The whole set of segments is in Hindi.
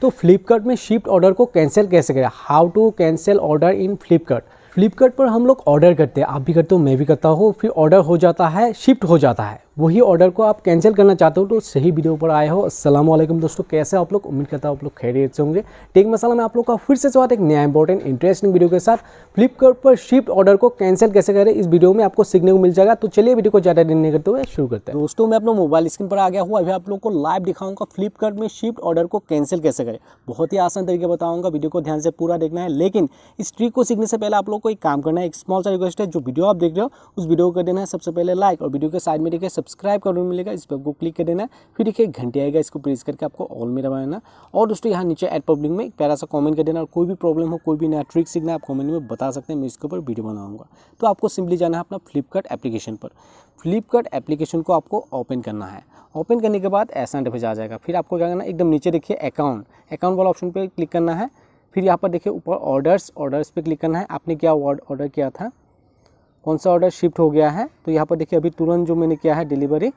तो फ्लिपकार्ट में शिफ्ट ऑर्डर को कैंसिल कैसे करें how to cancel order in Flipkart Flipkart पर हम लोग ऑर्डर करते हैं आप भी करते हो मैं भी करता हूँ फिर ऑर्डर हो जाता है शिफ्ट हो जाता है वही ऑर्डर को आप कैंसिल करना चाहते हो तो सही वीडियो पर आए हो असलम दोस्तों कैसे आप लोग उम्मीद करता हूँ आप लोग खैरियत से होंगे टेक मसाला में आप लोग का फिर से स्वागत एक नया इंपॉर्टेंट इंटरेस्टिंग वीडियो के साथ फ्लिपकार्ट पर शिफ्ट ऑर्डर को कैंसिल कैसे करें इस वीडियो में आपको सीखने को मिल जाएगा तो चलिए वीडियो को ज़्यादा देने करते हुए शुरू करते हैं दोस्तों मैं अपना मोबाइल स्क्रीन पर आ गया हूँ अभी आप लोग को लाइव दिखाऊंगा फ्लिपकार्ट में शिफ्ट ऑर्डर को कैंसिल कैसे करें बहुत ही आसान तरीके बताऊँगा वीडियो को ध्यान से पूरा देखना है लेकिन इस ट्रिक को सीखने से पहले आप लोग को एक काम करना है एक स्मॉल सा रिक्वेस्ट है जो वीडियो आप देख रहे हो उस वीडियो को देना है सबसे पहले लाइक और वीडियो के साइड में देखिए सब्सक्राइब का बटन मिलेगा इस पर आपको क्लिक कर देना फिर देखिए घंटे आएगा इसको प्रेस करके आपको ऑल में दबा देना और दोस्तों यहाँ नीचे एड पब्लिक में प्यारा सा कॉमेंट कर देना और कोई भी प्रॉब्लम हो कोई भी नया ट्रिक सीखना आप कॉमेंट में बता सकते हैं मैं इसके ऊपर वीडियो बनाऊँगा तो आपको सिंपली जाना है अपना फ्लिपकार्ट एप्लीकेशन पर फ्लिपकार्ट एप्लीकेशन को आपको ओपन करना है ओपन करने के बाद ऐसा इंटरफेस आ जाएगा फिर आपको क्या करना एकदम नीचे देखिए अकाउंट अकाउंट वाला ऑप्शन पर क्लिक करना है फिर यहाँ पर देखिए ऊपर ऑर्डर्स ऑर्डर्स पे क्लिक करना है आपने क्या ऑर्डर किया था कौन सा ऑर्डर शिफ्ट हो गया है तो यहाँ पर देखिए अभी तुरंत जो मैंने किया है डिलीवरी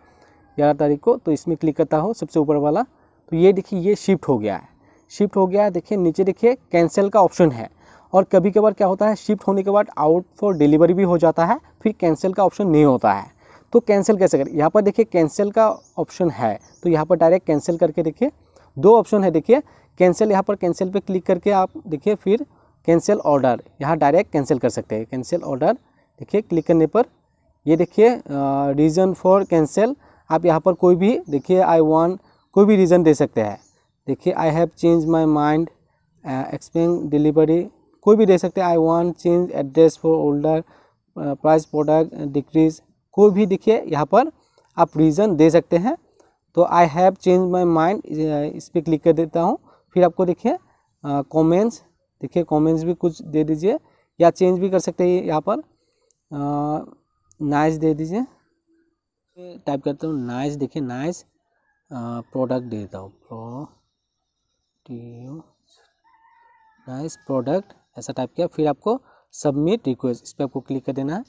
ग्यारह तारीख को तो इसमें क्लिक करता हो सबसे ऊपर वाला तो ये देखिए ये शिफ्ट हो गया है शिफ्ट हो गया है देखिए नीचे देखिए कैंसिल का ऑप्शन है और कभी कभार क्या होता है शिफ्ट होने के बाद आउट फॉर डिलीवरी भी हो जाता है फिर कैंसिल का ऑप्शन नहीं होता है तो कैंसिल कैसे करें यहाँ पर देखिए कैंसिल का ऑप्शन है तो यहाँ पर डायरेक्ट कैंसिल करके देखिए दो ऑप्शन है देखिए कैंसिल यहाँ पर कैंसिल पे क्लिक करके आप देखिए फिर कैंसिल ऑर्डर यहाँ डायरेक्ट कैंसिल कर सकते हैं कैंसिल ऑर्डर देखिए क्लिक करने पर ये देखिए रीज़न फॉर कैंसिल आप यहाँ पर कोई भी देखिए आई वॉन्ट कोई भी रीज़न दे सकते हैं देखिए I have change my mind expecting delivery कोई भी दे सकते हैं I want change address for order price product decrease कोई भी देखिए यहाँ पर आप रीज़न दे सकते हैं तो I have change my mind इस पर क्लिक कर देता हूँ फिर आपको देखिए कॉमेंट्स देखिए कॉमेंट्स भी कुछ दे दीजिए या चेंज भी कर सकते हैं यहाँ पर नाइस दे दीजिए टाइप करता हूँ नाइस देखिए नाइस प्रोडक्ट दे देता हूँ प्रो टी नाइस प्रोडक्ट ऐसा टाइप किया फिर आपको सबमिट रिक्वेस्ट इस पर आपको क्लिक कर देना है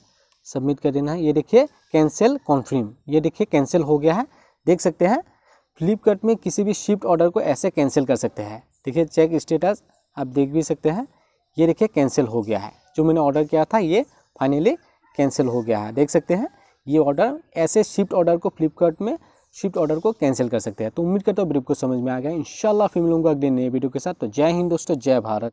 सबमिट कर देना है ये देखिए कैंसिल कॉन्फर्म ये देखिए कैंसिल हो गया है देख सकते हैं फ्लिपकार्ट में किसी भी शिफ्ट ऑर्डर को ऐसे कैंसिल कर सकते हैं देखिए चेक स्टेटस आप देख भी सकते हैं ये देखिए कैंसिल हो गया है जो मैंने ऑर्डर किया था ये फाइनली कैंसिल हो गया है देख सकते हैं ये ऑर्डर ऐसे शिफ्ट ऑर्डर को फ्लिपकार्ट में शिफ्ट ऑर्डर को कैंसिल कर सकते हैं तो उम्मीद करता हूँ ब्रिप को समझ में आ गया इंशाल्लाह फिर मिलूंगा अगले नए वीडियो के साथ तो जय हिंद दोस्तों जय भारत